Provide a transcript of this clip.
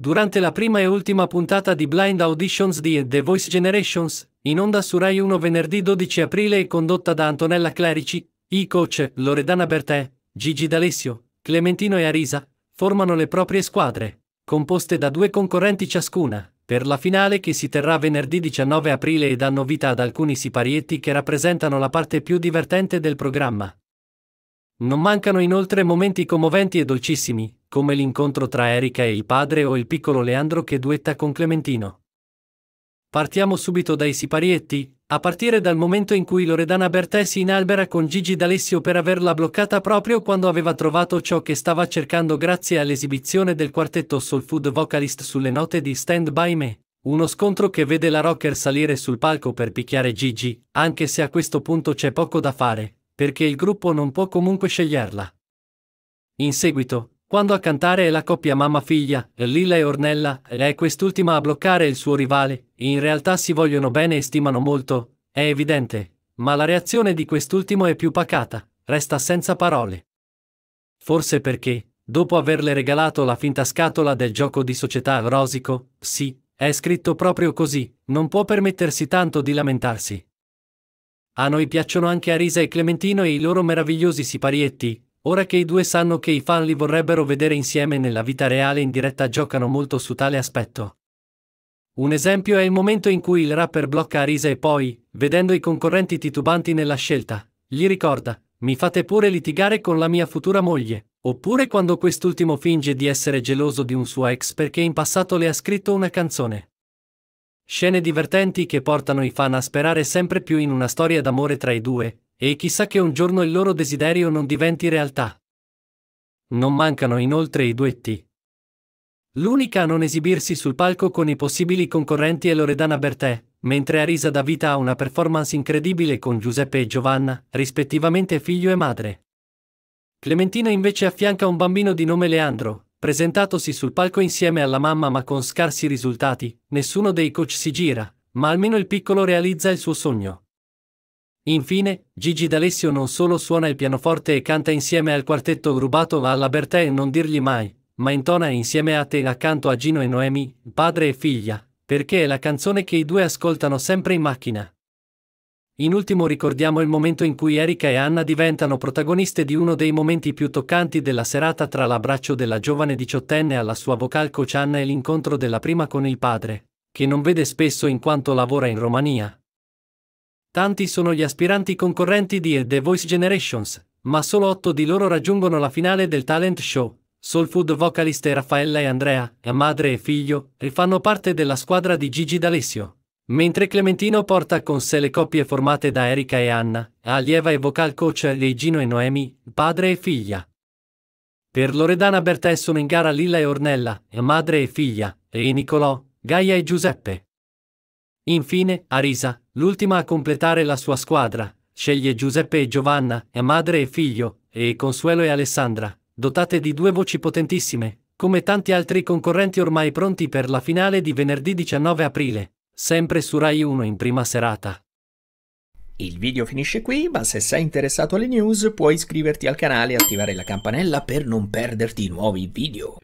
Durante la prima e ultima puntata di Blind Auditions di The Voice Generations, in onda su Rai 1 venerdì 12 aprile e condotta da Antonella Clerici, i coach Loredana Bertè, Gigi D'Alessio, Clementino e Arisa, formano le proprie squadre, composte da due concorrenti ciascuna, per la finale che si terrà venerdì 19 aprile e danno vita ad alcuni siparietti che rappresentano la parte più divertente del programma. Non mancano inoltre momenti commoventi e dolcissimi, come l'incontro tra Erika e il padre o il piccolo Leandro che duetta con Clementino. Partiamo subito dai siparietti, a partire dal momento in cui Loredana Bertè si inalbera con Gigi D'Alessio per averla bloccata proprio quando aveva trovato ciò che stava cercando grazie all'esibizione del quartetto Soul Food Vocalist sulle note di Stand By Me. Uno scontro che vede la rocker salire sul palco per picchiare Gigi, anche se a questo punto c'è poco da fare, perché il gruppo non può comunque sceglierla. In seguito, quando a cantare è la coppia mamma-figlia, Lila e Ornella, è quest'ultima a bloccare il suo rivale, in realtà si vogliono bene e stimano molto, è evidente, ma la reazione di quest'ultimo è più pacata, resta senza parole. Forse perché, dopo averle regalato la finta scatola del gioco di società Rosico, sì, è scritto proprio così, non può permettersi tanto di lamentarsi. A ah, noi piacciono anche Arisa e Clementino e i loro meravigliosi siparietti, ora che i due sanno che i fan li vorrebbero vedere insieme nella vita reale in diretta giocano molto su tale aspetto. Un esempio è il momento in cui il rapper blocca Arisa e poi, vedendo i concorrenti titubanti nella scelta, gli ricorda, mi fate pure litigare con la mia futura moglie, oppure quando quest'ultimo finge di essere geloso di un suo ex perché in passato le ha scritto una canzone. Scene divertenti che portano i fan a sperare sempre più in una storia d'amore tra i due, e chissà che un giorno il loro desiderio non diventi realtà. Non mancano inoltre i duetti. L'unica a non esibirsi sul palco con i possibili concorrenti è Loredana Bertè, mentre Arisa dà vita a una performance incredibile con Giuseppe e Giovanna, rispettivamente figlio e madre. Clementina invece affianca un bambino di nome Leandro, Presentatosi sul palco insieme alla mamma ma con scarsi risultati, nessuno dei coach si gira, ma almeno il piccolo realizza il suo sogno. Infine, Gigi D'Alessio non solo suona il pianoforte e canta insieme al quartetto rubato alla Bertè e non dirgli mai, ma intona insieme a te accanto a Gino e Noemi, padre e figlia, perché è la canzone che i due ascoltano sempre in macchina. In ultimo ricordiamo il momento in cui Erika e Anna diventano protagoniste di uno dei momenti più toccanti della serata tra l'abbraccio della giovane diciottenne alla sua vocal coach Anna e l'incontro della prima con il padre, che non vede spesso in quanto lavora in Romania. Tanti sono gli aspiranti concorrenti di The Voice Generations, ma solo otto di loro raggiungono la finale del talent show. Soul Food vocaliste Raffaella e Andrea, madre e figlio, rifanno parte della squadra di Gigi D'Alessio. Mentre Clementino porta con sé le coppie formate da Erika e Anna, allieva e vocal coach Leigino e Noemi, padre e figlia. Per Loredana Bertè sono in gara Lilla e Ornella, madre e figlia, e Nicolò, Gaia e Giuseppe. Infine, Arisa, l'ultima a completare la sua squadra, sceglie Giuseppe e Giovanna, madre e figlio, e Consuelo e Alessandra, dotate di due voci potentissime, come tanti altri concorrenti ormai pronti per la finale di venerdì 19 aprile sempre su Rai 1 in prima serata. Il video finisce qui, ma se sei interessato alle news puoi iscriverti al canale e attivare la campanella per non perderti i nuovi video.